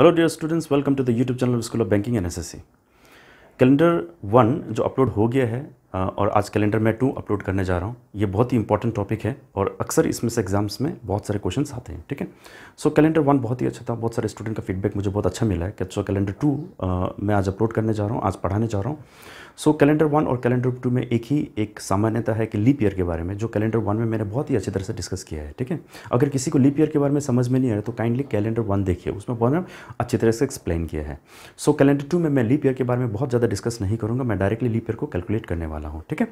hello dear students welcome to the YouTube channel school of banking N S S C calendar one जो upload हो गया है और आज कैलेंडर में टू अपलोड करने जा रहा हूँ ये बहुत ही इंपॉर्टेंट टॉपिक है और अक्सर इसमें से एग्जाम्स में बहुत सारे क्वेश्चन आते हैं ठीक है सो कैलेंडर वन बहुत ही अच्छा था बहुत सारे स्टूडेंट का फीडबैक मुझे बहुत अच्छा मिला है कि सो कैलेंडर टू मैं आज अपलोड करने जा रहा हूँ आज पढ़ाने जा रहा हूँ सो कैलेंडर वन और कैलेंडर टू में एक ही एक सामान्यता है कि लीप ईयर के बारे में जो कैलेंडर वन में मैंने बहुत ही अच्छी तरह से डिस्कस किया है ठीक है अगर किसी को लीप ईयर के बारे में समझ में नहीं आ रहा तो काइंडली कैलेंडर वन देखिए उसमें बहुत अच्छी तरह से एक्सप्लेन किया है सो कैलेंडर टू में मैं लीप ईयर के बारे में बहुत ज़्यादा डिस्कस नहीं करूँगा मैं डायरेक्टली लीप ईयर को कैलकुलेट करने वाला वाला हूँ ठीक है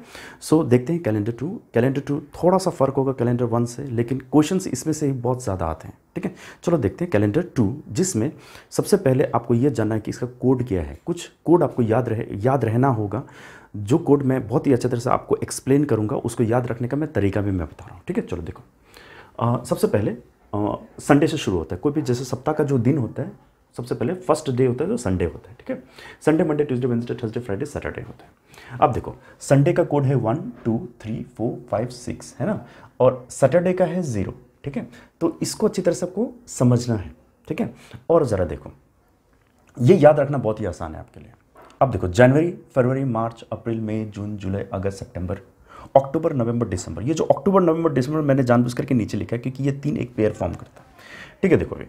सो देखते हैं कैलेंडर टू कैलेंडर टू थोड़ा सा फ़र्क होगा कैलेंडर वन से लेकिन क्वेश्चन इसमें से ही बहुत ज़्यादा आते हैं ठीक है चलो देखते हैं कैलेंडर टू जिसमें सबसे पहले आपको यह जानना है कि इसका कोड क्या है कुछ कोड आपको याद रहे याद रहना होगा जो कोड मैं बहुत ही अच्छे तरह से आपको एक्सप्लेन करूँगा उसको याद रखने का मैं तरीका भी मैं बता रहा हूँ ठीक है चलो देखो आ, सबसे पहले संडे से शुरू होता है कोई भी जैसे सप्ताह का जो दिन होता है सबसे पहले फर्स्ट डे होता है जो संडे होता है ठीक है Sunday Monday Tuesday Wednesday Thursday Friday Saturday होता है अब देखो संडे का कोड है one two three four five six है ना और सैटरडे का है ज़ीरो ठीक है तो इसको अच्छी तरह से आपको समझना है ठीक है और ज़रा देखो ये याद रखना बहुत ही आसान है आपके लिए अब देखो जनवरी फरवरी मार्च अप्रैल मई जून जुलाई अगस्त सेप्टेम्बर अक्टूबर नवंबर दिसंबर ये जो अक्टूबर नवंबर दिसंबर मैंने जानबूझ करके नीचे लिखा है क्योंकि ये तीन एक पेयर फॉर्म करता है ठीक है देखो भाई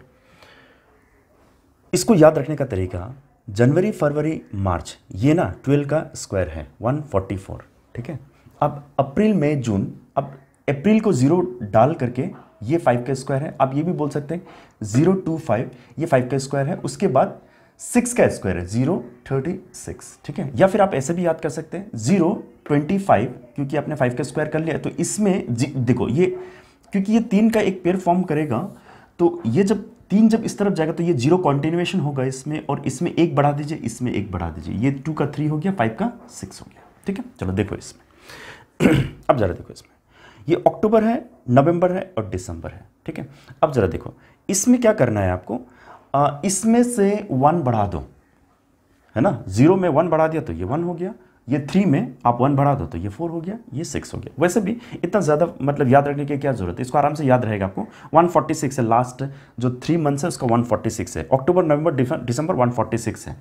इसको याद रखने का तरीका जनवरी फरवरी मार्च ये ना ट्वेल्व का स्क्वायर है 144 ठीक है अब अप्रैल मई जून अब अप्रैल को ज़ीरो डाल करके ये फाइव का स्क्वायर है आप ये भी बोल सकते हैं ज़ीरो टू फाइव ये फाइव का स्क्वायर है उसके बाद सिक्स का स्क्वायर है ज़ीरो थर्टी सिक्स ठीक है या फिर आप ऐसे भी याद कर सकते हैं ज़ीरो ट्वेंटी फाइव क्योंकि आपने फाइव का स्क्वायर कर लिया तो इसमें देखो ये क्योंकि ये तीन का एक पेयर फॉर्म करेगा तो ये जब तीन जब इस तरफ जाएगा तो ये जीरो कॉन्टिन्यूएशन होगा इसमें और इसमें एक बढ़ा दीजिए इसमें एक बढ़ा दीजिए ये टू का थ्री हो गया फाइव का सिक्स हो गया ठीक है चलो देखो इसमें अब ज़रा देखो इसमें ये अक्टूबर है नवंबर है और दिसंबर है ठीक है अब ज़रा देखो इसमें क्या करना है आपको इसमें से वन बढ़ा दो है ना जीरो में वन बढ़ा दिया तो ये वन हो गया ये थ्री में आप वन बढ़ा दो तो ये फोर हो गया ये सिक्स हो गया वैसे भी इतना ज़्यादा मतलब याद रखने की क्या जरूरत है इसको आराम से याद रहेगा आपको 146 है लास्ट जो थ्री मंथ्स है उसका 146 है अक्टूबर नवंबर दिसंबर 146 है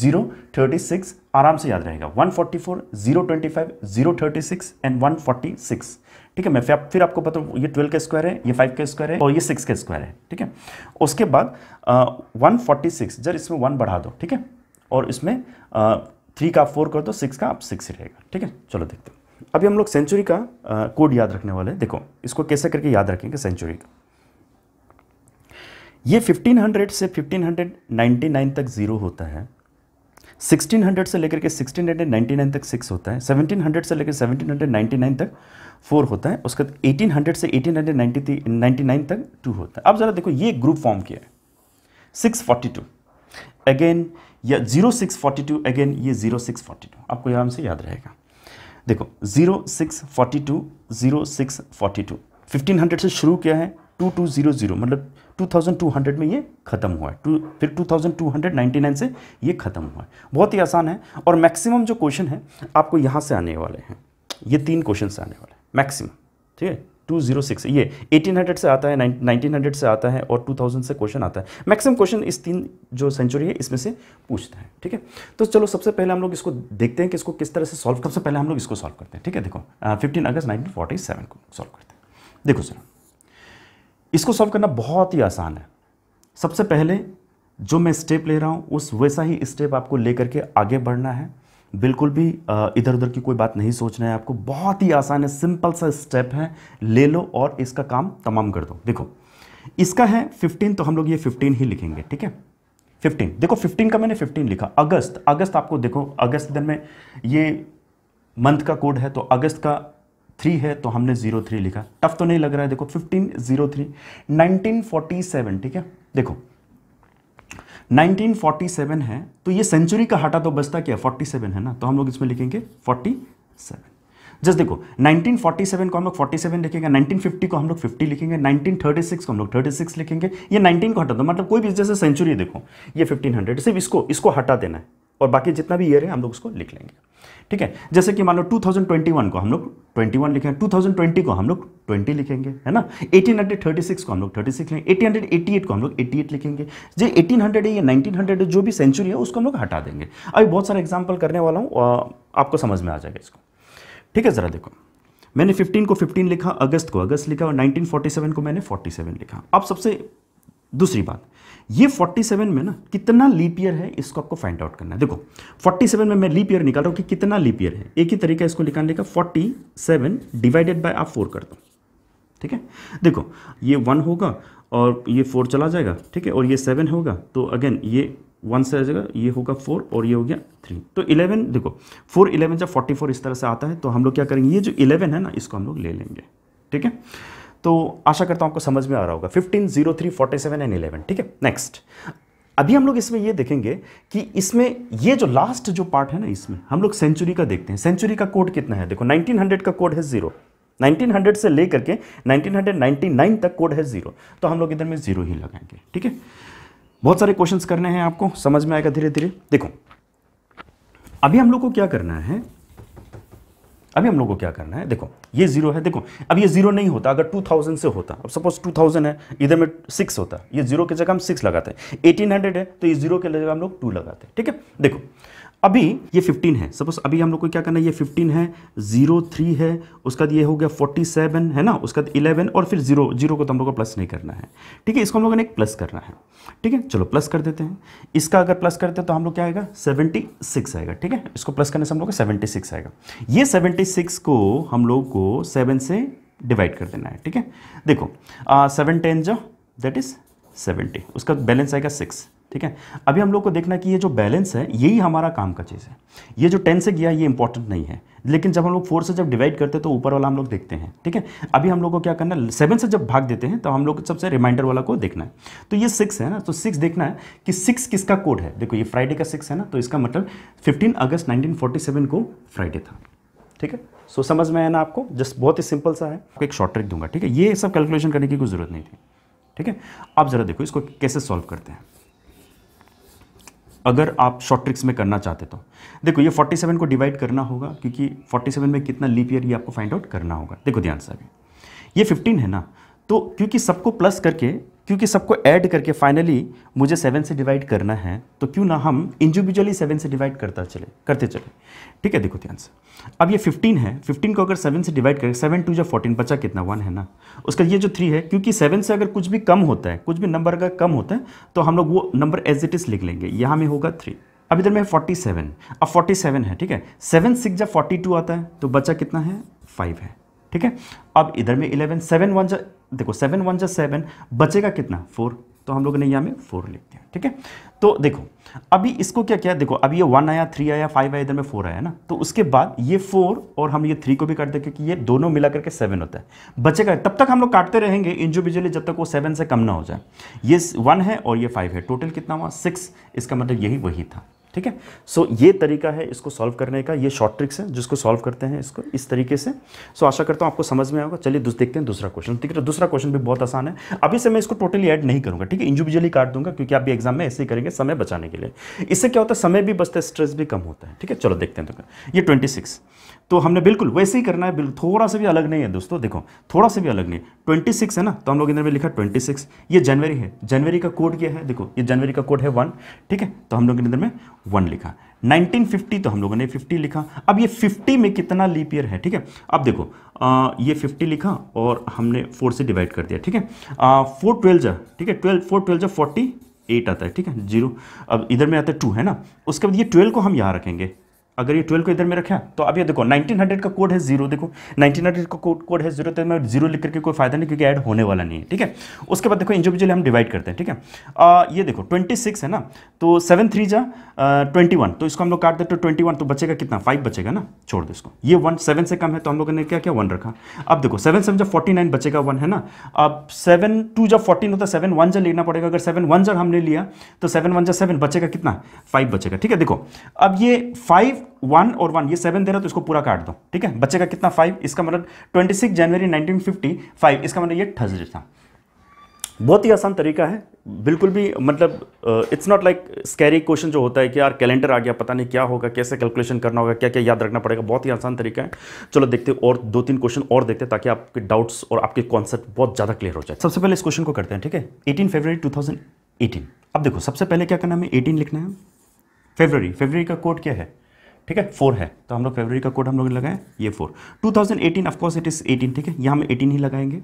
जीरो थर्टी सिक्स आराम से याद रहेगा 144 थर्टी सिक्स एंड सिक्स ठीक है मैं फिर, आप, फिर आपको पता ये ट्वेल्व का स्क्वायर है ये फाइव का स्क्वायर है और ये सिक्स का स्क्वायर है ठीक है उसके बाद वन फोर्टी सिक्स जर इसमें वन बढ़ा दो ठीक है और इसमें थ्री का आप फोर कर दो तो सिक्स का आप सिक्स ही रहेगा ठीक है चलो देखते हैं अभी हम लोग सेंचुरी का कोड याद रखने वाले हैं देखो इसको कैसे करके याद रखेंगे सेंचुरी का ये 1500 से 1599 तक ज़ीरो होता है 1600 से लेकर के 1699 तक सिक्स होता है 1700 से लेकर 1799 तक फोर होता है उसके बाद 1800 से 1899 तक टू होता है अब ज़रा देखो ये ग्रुप फॉर्म किया है 642 अगेन या zero six forty two again ये जीरो सिक्स फोर्टी टू आपको आराम से याद रहेगा देखो zero six forty two zero six forty two fifteen hundred से शुरू किया है टू टू जीरो जीरो मतलब टू थाउजेंड टू हंड्रेड में ये खत्म हुआ है टू फिर two thousand two hundred ninety nine से ये खत्म हुआ है बहुत ही आसान है और मैक्सिमम जो क्वेश्चन है आपको यहाँ से आने वाले हैं ये तीन क्वेश्चन से आने वाले हैं मैक्सिमम ठीक है 206 ये 1800 से आता है 1900 से आता है और 2000 से क्वेश्चन आता है मैक्सिमम क्वेश्चन इस तीन जो सेंचुरी है इसमें से पूछता है ठीक है तो चलो सबसे पहले हम लोग इसको देखते हैं कि इसको किस तरह से सॉल्व सबसे पहले हम लोग इसको सॉल्व करते हैं ठीक है देखो फिफ्टीन अगस्त नाइनटीन को सॉल्व करते हैं देखो सर इसको सॉल्व करना बहुत ही आसान है सबसे पहले जो मैं स्टेप ले रहा हूँ उस वैसा ही स्टेप आपको लेकर के आगे बढ़ना है बिल्कुल भी इधर उधर की कोई बात नहीं सोचना है आपको बहुत ही आसान है सिंपल सा स्टेप है ले लो और इसका काम तमाम कर दो देखो इसका है फिफ्टीन तो हम लोग ये फिफ्टीन ही लिखेंगे ठीक है फिफ्टीन देखो फिफ्टीन का मैंने फिफ्टीन लिखा अगस्त अगस्त आपको देखो अगस्त दिन में ये मंथ का कोड है तो अगस्त का थ्री है तो हमने जीरो थ्री लिखा टफ तो नहीं लग रहा है देखो fifteen zero three nineteen forty seven ठीक है देखो 1947 है तो ये सेंचुरी का हटा तो बचता क्या 47 है ना तो हम लोग इसमें लिखेंगे 47 जस्ट देखो 1947 को हम लोग 47 लिखेंगे 1950 को हम लोग 50 लिखेंगे 1936 को हम लोग 36 लिखेंगे ये 19 को हटा दो मतलब कोई भी जैसे सेंचुरी देखो ये 1500 सिर्फ इसको इसको हटा देना है और बाकी जितना भी ईयर है हम लोग उसको लिख लेंगे ठीक है जैसे कि मान लो 2021 को हम लोग 21 लिखेंगे 2020 को हम लोग 20 लिखेंगे है ना 1836 को हम लोग 36 लिखेंगे 1888 को हम लोग 88 लिखेंगे जो 1800 है या 1900 है जो भी सेंचुरी है उसको हम लोग हटा देंगे अभी बहुत सारे एग्जाम्पल करने वाला हूँ आपको समझ में आ जाएगा इसको ठीक है ज़रा देखो मैंने 15 को 15 लिखा अगस्त को अगस्त लिखा और 1947 को मैंने 47 लिखा अब सबसे दूसरी बात ये 47 में ना कितना लीप ईयर है इसको आपको फाइंड आउट करना है देखो 47 में मैं लीप ईयर निकाल रहा हूँ कि कितना लीप ईयर है एक ही तरीका इसको निकालने का 47 डिवाइडेड बाय आप फोर कर दो ठीक है देखो ये वन होगा और ये फोर चला जाएगा ठीक है और ये सेवन होगा तो अगेन ये वन से आ जाएगा ये होगा फोर और ये हो गया थ्री तो इलेवन देखो फोर इलेवन जब फोर्टी फोर इस तरह से आता है तो हम लोग क्या करेंगे ये जो इलेवन है ना इसको हम लोग ले लेंगे ठीक है तो आशा करता हूं आपको समझ में आ रहा होगा fifteen zero three forty seven and eleven ठीक है नेक्स्ट अभी हम लोग इसमें ये देखेंगे कि इसमें ये जो लास्ट जो पार्ट है ना इसमें हम लोग सेंचुरी का देखते हैं सेंचुरी का कोड कितना है देखो 1900 का कोड है जीरो 1900 से लेकर के 1999 तक कोड है जीरो तो हम लोग इधर में जीरो ही लगाएंगे ठीक है बहुत सारे क्वेश्चंस करने हैं आपको समझ में आएगा धीरे धीरे देखो अभी हम लोग को क्या करना है अभी हम लोग को क्या करना है देखो ये जीरो है देखो अब ये जीरो नहीं होता अगर 2000 से होता अब सपोज 2000 है इधर में सिक्स होता ये जीरो की जगह हम सिक्स लगाते हैं 1800 है तो ये जीरो की जगह हम लोग टू लगाते हैं ठीक है देखो अभी ये 15 है सपोज अभी हम लोग को क्या करना है ये 15 है जीरो थ्री है उसका ये हो गया 47 है ना उसका इलेवन और फिर जीरो जीरो को तो हम लोग को प्लस नहीं करना है ठीक है इसको हम लोगों ने एक प्लस करना है ठीक है चलो प्लस कर देते हैं इसका अगर प्लस करते हैं तो हम लोग क्या आएगा 76 आएगा ठीक है इसको प्लस करने से हम लोग को सेवेंटी आएगा ये सेवेंटी को हम लोग को सेवन से डिवाइड कर देना है ठीक है देखो सेवन टेन जो दैट इज़ सेवेंटी उसका बैलेंस आएगा सिक्स ठीक है अभी हम लोग को देखना कि ये जो बैलेंस है यही हमारा काम का चीज़ है ये जो टेन से गया ये इंपॉर्टेंट नहीं है लेकिन जब हम लोग फोर से जब डिवाइड करते हैं तो ऊपर वाला हम लोग देखते हैं ठीक है अभी हम लोग को क्या करना है सेवन से जब भाग देते हैं तो हम लोग सबसे रिमाइंडर वाला को देखना है तो ये सिक्स है ना तो सिक्स देखना है कि सिक्स किसका कोड है देखो ये फ्राइडे का सिक्स है ना तो इसका मतलब फिफ्टीन अगस्त नाइनटीन को फ्राइडे था ठीक है सो समझ में आया ना आपको जस्ट बहुत ही सिंपल सा है आपको एक शॉर्ट ट्रिक दूंगा ठीक है ये सब कैलकुलेशन करने की कोई जरूरत नहीं थी ठीक है आप जरा देखो इसको कैसे सॉल्व करते हैं अगर आप शॉर्ट ट्रिक्स में करना चाहते तो देखो ये 47 को डिवाइड करना होगा क्योंकि 47 में कितना लीप ईयर ये आपको फाइंड आउट करना होगा देखो ध्यान से आगे ये 15 है ना तो क्योंकि सबको प्लस करके क्योंकि सबको ऐड करके फाइनली मुझे सेवन से डिवाइड करना है तो क्यों ना हम इंडिविजुअली सेवन से डिवाइड करता चले करते चले ठीक है देखो ध्यान से अब ये फिफ्टीन है फिफ्टीन को अगर सेवन से डिवाइड करें सेवन टू जो फोर्टीन बचा कितना वन है ना उसका ये जो थ्री है क्योंकि सेवन से अगर कुछ भी कम होता है कुछ भी नंबर अगर कम होता है तो हम लोग वो नंबर एज इट इज़ लिख लेंगे यहाँ में होगा थ्री अब इधर में फोर्टी सेवन अब फोर्टी सेवन है ठीक है सेवन सिक्स जब फोर्टी टू आता है तो बचा कितना है फाइव है ठीक है अब इधर में इलेवन सेवन वन जा देखो सेवन वन जा सेवन बचेगा कितना फोर तो हम लोग ने यहाँ में फोर लिख दिया ठीक है तो देखो अभी इसको क्या किया देखो अभी ये वन आया थ्री आया फाइव आया इधर में फोर आया ना तो उसके बाद ये फोर और हम ये थ्री को भी काट दें क्योंकि ये दोनों मिला करके सेवन होता है बचेगा तब तक हम लोग काटते रहेंगे इंडिविजुअली जब तक वो सेवन से कम ना हो जाए ये वन है और ये फाइव है टोटल कितना हुआ सिक्स इसका मतलब यही वही था ठीक है सो ये तरीका है इसको सॉल्व करने का ये शॉर्ट ट्रिक्स है जिसको सॉल्व करते हैं इसको इस तरीके से सो आशा करता हूँ आपको समझ में आएगा चलिए देखते हैं दूसरा क्वेश्चन ठीक है तो दूसरा क्वेश्चन भी बहुत आसान है अभी से मैं इसको टोटली ऐड नहीं करूँगा ठीक है इंडिविजुअली काट दूंगा क्योंकि आप भी एग्जाम में ऐसे ही करेंगे समय बचाने के लिए इससे क्या होता है समय भी बचता है स्ट्रेस भी कम होता है ठीक है चलो देखते हैं तो ये ट्वेंटी तो हमने बिल्कुल वैसे ही करना है थोड़ा सा भी अलग नहीं है दोस्तों देखो थोड़ा सा भी अलग नहीं ट्वेंटी सिक्स है ना तो हम लोग इधर में लिखा ट्वेंटी सिक्स ये जनवरी है जनवरी का कोड क्या है देखो ये जनवरी का कोड है वन ठीक है तो हम लोग इधर में वन लिखा 1950 तो हम लोगों ने 50 लिखा अब ये 50 में कितना लीप ईयर है ठीक है अब देखो आ, ये 50 लिखा और हमने 4 से डिवाइड कर दिया ठीक है फोर ट्वेल्व जा ठीक है ट्वेल्व फोर ट्वेल्व जा फोर्टी एट आता है ठीक है जीरो अब इधर में आता है टू है ना उसके बाद ये ट्वेल्व को हम यहाँ रखेंगे अगर ये ट्वेल्व को इधर में रखा तो अब ये देखो 1900 का कोड है जीरो देखो 1900 का कोड कोड है जीरो तो मैं जीरो लिख करके कोई फायदा नहीं क्योंकि ऐड होने वाला नहीं है ठीक है उसके बाद देखो इंडिविजुअली हम डिवाइड करते हैं ठीक है आ, ये देखो 26 है ना तो सेवन थ्री जा ट्वेंटी वन तो इसको हम लोग काट देते तो ट्वेंटी तो बचेगा कितना फाइव बचेगा ना छोड़ दो इसको ये वन सेवन से कम है तो हम लोगों ने क्या क्या वन रखा अब देखो सेवन सेवन जब फोर्टी नाइन बचेगा वन है ना अब सेवन टू जब फोर्टीन होता है सेवन वन जब लेना पड़ेगा अगर सेवन वन जब हमने लिया तो सेवन वन जब सेवन बचेगा कितना फाइव बचेगा ठीक है देखो अब ये फाइव वन और वन ये सेवन दे रहा है तो इसको पूरा काट दो ठीक है बच्चे का कितना फाइव इसका मतलब ट्वेंटी सिक्स जनवरी नाइनटीन फिफ्टी फाइव इसका मतलब ये थर्सडे था बहुत ही आसान तरीका है बिल्कुल भी मतलब it's not like scary question जो होता है कि यार कैलेंडर आ गया पता नहीं क्या होगा कैसे कैलकुलेशन करना होगा क्या क्या याद रखना पड़ेगा बहुत ही आसान तरीका है चलो देखते और दो तीन क्वेश्चन और देखते हैं ताकि आपके डाउट्स और आपके कॉन्सेप्ट बहुत ज़्यादा क्लियर हो जाए सबसे पहले इस क्वेश्चन को करते हैं ठीक है एटीन फेबररी टू अब देखो सबसे पहले क्या करना है हमें एटीन लिखना है फेबररी फेबररी का कोड क्या है ठीक है फोर है तो हम लोग फेबररी का कोड हम लोग लगाएं ये four 2018 eighteen of course it is eighteen ठीक है यहाँ हम एटीन ही लगाएंगे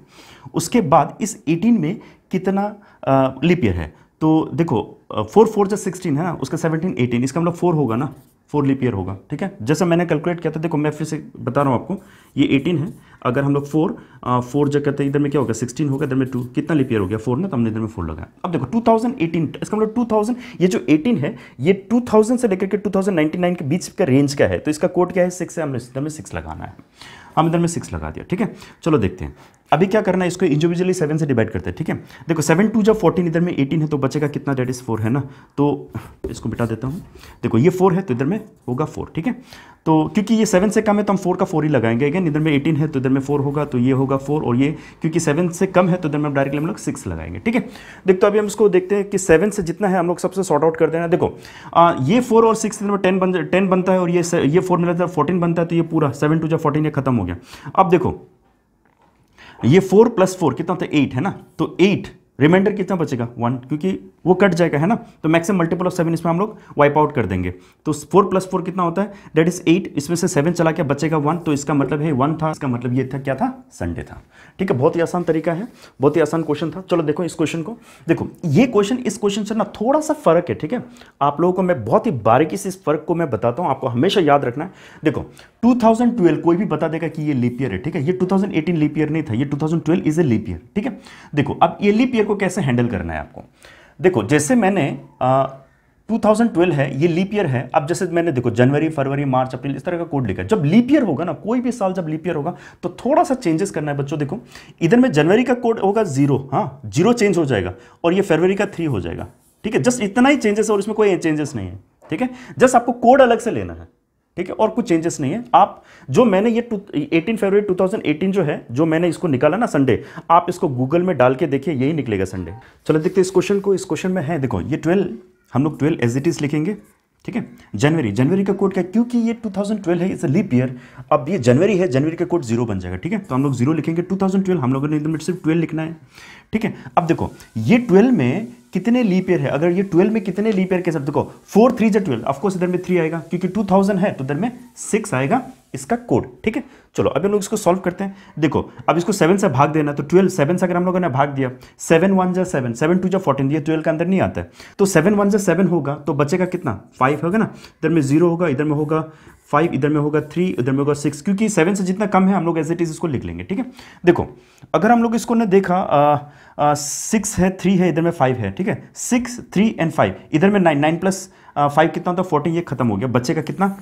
उसके बाद इस एटीन में कितना लिपियर है तो देखो फोर फोर जो सिक्सटीन है ना उसका सेवनटीन एटीन इसका हम लोग फोर होगा ना फोर लीप ईयर होगा ठीक है जैसे मैंने कैलकुलेट किया था देखो मैं फिर से बता रहा हूँ आपको ये एटीन है अगर हम लोग फोर फोर जब कहते हैं इधर में क्या होगा सिक्सटीन होगा इधर में टू कितना लीप ईयर हो गया फोर ना तो हमने इधर में फोर लगाया अब देखो टू थाउजेंड एटीन इसका मतलब टू थाउजेंड ये जो एटीन है ये टू थाउजेंड से लेकर के टू थाउजेंड नाइन्टी नाइन के बीच का रेंज का है तो इसका कोड क्या है सिक्स है हमने इधर में सिक्स लगाना है हम इधर में सिक्स लगा दिया ठीक है चलो देखते हैं अभी क्या करना है इसको इंडिविजुअली सेवन से डिवाइड करते हैं ठीक है देखो सेवन टू जब फोर्टीन इधर में एटीन है तो बचेगा कितना डेट इज़ फोर है ना तो इसको मिटा देता हूँ देखो ये फोर है तो इधर में होगा फोर ठीक है तो क्योंकि ये सेवन से कम है तो हम फोर का फोर ही लगाएंगे अगेन इधर में एटीन है तो इधर में फोर होगा तो ये होगा फोर और ये क्योंकि सेवन से कम है तो इधर में डायरेक्टली हम लोग सिक्स लगाएंगे ठीक है देखो तो अभी हम इसको देखते हैं कि सेवन से जितना है हम लोग सबसे सॉर्ट आउट कर देना देखो ये फोर और सिक्स इधर में टेन बन टेन बनता है और ये ये फोर मिला था फोर्टीन बनता है तो ये पूरा सेवन टू जब फोर्टीन ये खत्म हो गया अब देखो ये फोर प्लस फोर कितना होता है एट है ना तो एट रिमाइंडर कितना बचेगा वन क्योंकि वो कट जाएगा है ना तो मैक्सिमम मल्टीपल ऑफ सेवन इसमें हम लोग वाइप आउट कर देंगे तो फोर प्लस फोर कितना होता है डेट इज एट इसमें से सेवन चला के बचेगा वन तो इसका मतलब है वन था इसका मतलब ये था क्या था संडे था ठीक है बहुत ही आसान तरीका है बहुत ही आसान क्वेश्चन था चलो देखो इस क्वेश्चन को देखो ये क्वेश्चन इस क्वेश्चन से ना थोड़ा सा फर्क है ठीक है आप लोगों को मैं बहुत ही बारीकी से इस फर्क को मैं बताता हूँ आपको हमेशा याद रखना है देखो टू कोई भी बता देगा कि ये लिपियर है ठीक है ये टू थाउजेंड लिपियर नहीं था ये टू इज ए लिपियर ठीक है देखो अब ये लिपियर को कैसे हैंडल करना है आपको देखो जैसे मैंने आ, 2012 है ये लीप ईयर है अब जैसे मैंने देखो जनवरी फरवरी मार्च अप्रैल इस तरह का कोड लिखा है जब लीप ईयर होगा ना कोई भी साल जब लीप ईयर होगा तो थोड़ा सा चेंजेस करना है बच्चों देखो इधर में जनवरी का कोड होगा जीरो हाँ जीरो चेंज हो जाएगा और ये फरवरी का थ्री हो जाएगा ठीक है जस्ट इतना ही चेंजेस है और इसमें कोई चेंजेस नहीं है ठीक है जस्ट आपको कोड अलग से लेना है ठीक है और कुछ चेंजेस नहीं है आप जो मैंने ये 18 फरवरी 2018 जो है जो मैंने इसको निकाला ना संडे आप इसको गूगल में डाल के देखिए यही निकलेगा संडे चलो देखते इस क्वेश्चन को इस क्वेश्चन में है देखो ये ट्वेल्व हम लोग ट्वेल्व एज इट इज लिखेंगे ठीक है जनवरी जनवरी का कोड क्या क्योंकि ये 2012 है इट्स अ लीप ईयर अब ये जनवरी है जनवरी का कोड जीरो बन जाएगा ठीक है तो हम लोग जीरो लिखेंगे 2012 हम लोगों ने एकदम सिर्फ 12 लिखना है ठीक है अब देखो ये 12 में कितने लीप ईयर है अगर ये ट्वेल्व में कितने लीप ईयर के शब्द को फोर थ्री जो ट्वेल्व ऑफकोर्स इधर में थ्री आएगा क्योंकि टू थाउजेंड है तो इधर में सिक्स आएगा इसका कोड ठीक है चलो अभी हम लोग इसको सॉल्व करते हैं देखो अब इसको सेवन से भाग देना तो ट्वेल्व सेवन से अगर हम लोगों ने भाग दिया सेवन वन जो सेवन सेवन टू जो फोर्टीन दिया ट्वेल्व के अंदर नहीं आता है तो सेवन वन जो सेवन होगा तो बचेगा कितना फाइव होगा ना इधर में जीरो होगा इधर में होगा फाइव इधर में होगा थ्री इधर में होगा सिक्स क्योंकि सेवन से जितना कम है हम लोग एज इट इज इसको लिख लेंगे ठीक है देखो अगर हम लोग इसको ने देखा सिक्स है थ्री है इधर में फाइव है ठीक है सिक्स थ्री एंड फाइव इधर में नाइन नाइन प्लस फाइव कितना होता है फोर्टीन ये खत्म हो गया बच्चे का कितना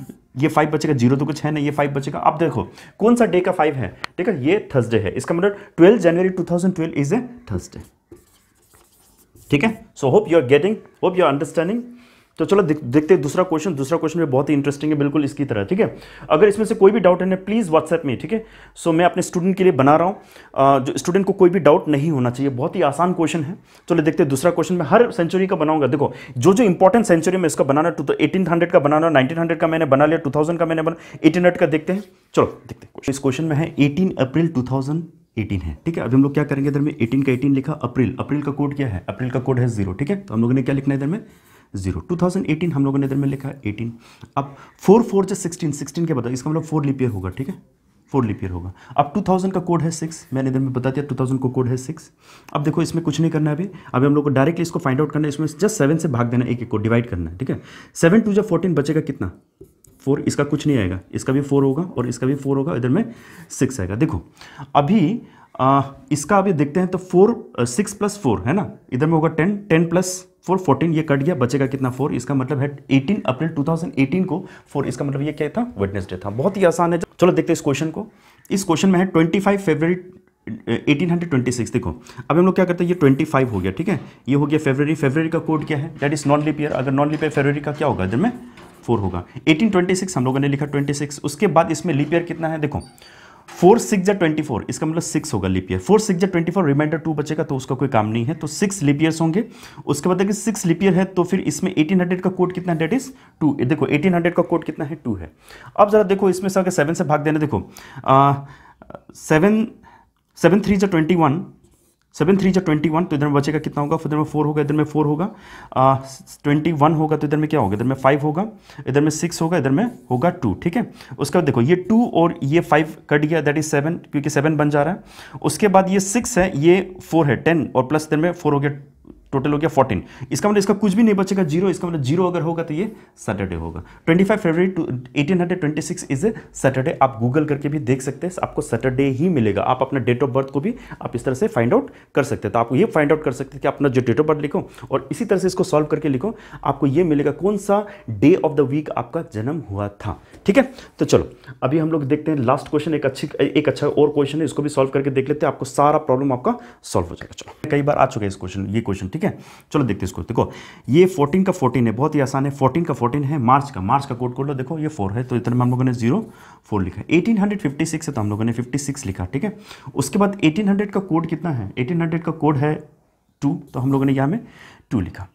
ये फाइव बच्चे का जीरो तो कुछ है नहीं ये फाइव बच्चे का अब देखो कौन सा डे का फाइव है ठीक है ये थर्सडे है इसका मतलब ट्वेल्व जनवरी two thousand twelve is a Thursday ठीक है so hope you are getting hope you are understanding तो चलो देखते हैं दूसरा क्वेश्चन दूसरा क्वेश्चन भी बहुत ही इंटरेस्टिंग है बिल्कुल इसकी तरह ठीक है अगर इसमें से कोई भी डाउट है ना प्लीज़ व्हाट्सएप में ठीक है सो मैं अपने स्टूडेंट के लिए बना रहा हूँ जो स्टूडेंट को कोई भी डाउट नहीं होना चाहिए बहुत ही आसान क्वेश्चन है चलो देखते हैं दूसरा क्वेश्चन मैं हर सेंचुरी का बनाऊंगा देखो जो जो इंपॉर्टेंट सेंचुरी में इसका बनाना टू तो एटीन हंड्रेड का बनाना रहा हंड्रेड का मैंने बना लिया टू थाउजेंड का मैंने बना एटीन हंड्रेड का देखते हैं चलो देखते हैं इस क्वेश्चन में है एटीन अप्रैल टू थाउजेंड 18 है ठीक है अभी हम लोग क्या करेंगे इधर में 18 का 18 लिखा अप्रैल अप्रैल का कोड क्या है अप्रैल का कोड है जीरो ठीक है तो हम लोगों ने क्या लिखना है इधर में जीरो टू थाउजेंड एटीन हम लोगों ने इधर में लिखा है एटीन अब फोर फोर जो सिक्सटीन सिक्सटीन के बताओ इसका मतलब फोर लिपियर होगा ठीक है फोर लिपियर होगा अब टू थाउजेंड का कोड है सिक्स मैंने इधर में बता दिया टू थाउजेंड का कोड है सिक्स अब देखो इसमें कुछ नहीं करना है अभी अभी हम लोग को डायरेक्टली इसको फाइंड आउट करना है इसमें जस्ट सेवन से भाग देना एक एक को डिवाइड करना है ठीक है सेवन टू जो फोर्टीन बचेगा कितना फोर इसका कुछ नहीं आएगा इसका भी फोर होगा और इसका भी फोर होगा इधर में सिक्स आएगा देखो अभी आ, इसका अभी देखते हैं तो फोर सिक्स प्लस फोर है ना इधर में होगा ten ten plus four fourteen ये कट गया बचेगा कितना फोर इसका मतलब है eighteen April two thousand eighteen को फोर इसका मतलब ये क्या था वेडनेसडे था बहुत ही आसान है चलो देखते हैं इस क्वेश्चन को इस क्वेश्चन में है twenty five eighteen hundred twenty six देखो अब हम लोग क्या करते हैं ये ट्वेंटी फाइव हो गया ठीक है ये हो गया फेबररी फेबररी का कोड क्या है दैट इज नॉन लिपियर अगर नॉन लिपियर फेबररी का क्या होगा इधर में फोर होगा एटीन ट्वेंटी सिक्स हम लोगों ने लिखा ट्वेंटी सिक्स उसके बाद इसमें लिपियर कितना है देखो फोर सिक्स या ट्वेंटी फोर इसका मतलब सिक्स होगा लिप ईयर फोर सिक्स या ट्वेंटी फोर रिमाइंडर टू बचेगा तो उसका कोई काम नहीं है तो सिक्स लिप ईयर्स होंगे उसके बाद देखिए सिक्स लिप ईयर है तो फिर इसमें एटीन हंड्रेड का कोड कितना है डेट इज टू देखो एटीन हंड्रेड का कोड कितना है टू है अब जरा देखो इसमें से अगर सेवन से भाग देना देखो सेवन सेवन थ्री जो ट्वेंटी वन सेवन थ्री जब ट्वेंटी वन तो इधर में बचेगा कितना होगा इधर में फोर होगा इधर में फोर होगा ट्वेंटी वन होगा तो इधर में क्या होगा इधर में फाइव होगा इधर में सिक्स होगा इधर में होगा टू ठीक है उसके बाद देखो ये टू और ये फाइव कट गया दैट इज सेवन क्योंकि सेवन बन जा रहा है उसके बाद ये सिक्स है ये फोर है टेन और प्लस इधर में फोर हो गया टोटल हो गया फोर्टीन इसका मतलब इसका कुछ भी नहीं बचेगा जीरो इसका मतलब जीरो अगर होगा तो ये सैटरडे होगा ट्वेंटी फाइव फरवरी eighteen hundred twenty six is a Saturday आप गूगल करके भी देख सकते हैं आपको सैटरडे ही मिलेगा आप अपना डेट ऑफ बर्थ को भी आप इस तरह से फाइंड आउट कर सकते हैं तो आप ये फाइंड आउट कर सकते हैं कि अपना जो डेट ऑफ बर्थ लिखो और इसी तरह से इसको सॉल्व करके लिखो आपको ये मिलेगा कौन सा डे ऑफ द वीक आपका जन्म हुआ था ठीक है तो चलो अभी हम लोग देखते हैं लास्ट क्वेश्चन एक अच्छी एक अच्छा और क्वेश्चन है इसको भी सॉल्व करके देख लेते हैं आपको सारा प्रॉब्लम आपका सॉल्व हो जाएगा चलो कई बार आ चुका है इस क्वेश्चन ये क्वेश्चन ठीक है चलो देखते हैं इसको देखो ये फोर्टीन का फोर्टीन है बहुत ही आसान है फोर्टीन का फोर्टीन है मार्च का मार्च का कोड कोड लो देखो ये फोर है तो इतने में हम लोगों ने जीरो फोर लिखा है एटीन हंड्रेड फिफ्टी सिक्स है तो हम लोगों ने फिफ्टी सिक्स लिखा ठीक है उसके बाद एटीन हंड्रेड का कोड कितना है एटीन हंड्रेड का कोड है टू तो हम लोगों ने यहाँ में टू लिखा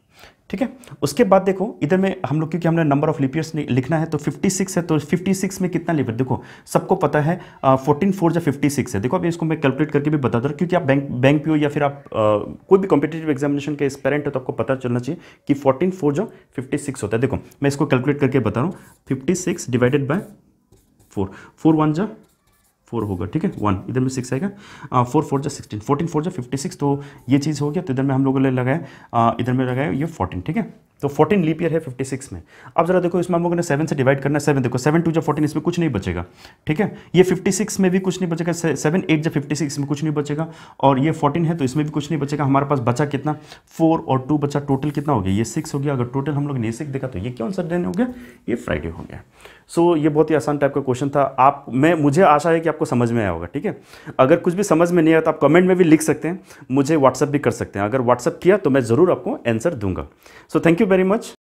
ठीक है उसके बाद देखो इधर में हम लोग क्योंकि हमने नंबर ऑफ लिपियर्स लिखना है तो 56 है तो 56 में कितना लिपियर देखो सबको पता है फोर्टीन फोर या फिफ्टी सिक्स है देखो अभी इसको मैं कैलकुलेट करके भी बता दूँ क्योंकि आप बैंक बैंक भी हो या फिर आप आ, कोई भी कॉम्पिटेटिव एग्जामिनेशन के स्पेरेंट हो तो आपको पता चलना चाहिए कि फोर्टीन फोर जो फिफ्टी सिक्स होता है देखो मैं इसको कैलकुलेट करके बता रहा हूँ fifty six divided by four four one जो फोर होगा ठीक है वन इधर में सिक्स आएगा फोर फोर जा सिक्सटीन फोर्टीन फोर जा फिफ्टी सिक्स तो ये चीज़ हो गया तो इधर में हम लोगों ने लगाया इधर में लगाया ये फोर्टीन ठीक है तो फोर्टीन लीप ईयर है सिक्स में अब जरा देखो इसमें हम लोगों ने सेवन से डिवाइड करना है सेवन देखो सेवन टू जो फोर्टीन इसमें कुछ नहीं बचेगा ठीक है ये सिक्स में भी कुछ नहीं बचेगा सेवन एट जो फिफ्टी सिक्स में कुछ नहीं बचेगा और ये फोर्टीन है तो इसमें भी कुछ नहीं बचेगा हमारे पास बचा कितना फोर और टू बचा टोटल कितना हो गया ये सिक्स हो गया अगर टोटल हम लोग ने सिक्स देखा तो ये क्या आंसर देने हो गया ये फ्राइडे हो गया सो ये बहुत ही आसान टाइप का क्वेश्चन था आप मैं मुझे आशा है कि आपको समझ में आया होगा ठीक है अगर कुछ भी समझ में नहीं आया तो आप कमेंट में भी लिख सकते हैं मुझे व्हाट्सअप भी कर सकते हैं अगर व्हाट्सअप किया तो मैं ज़रूर आपको आंसर दूंगा so thank you very much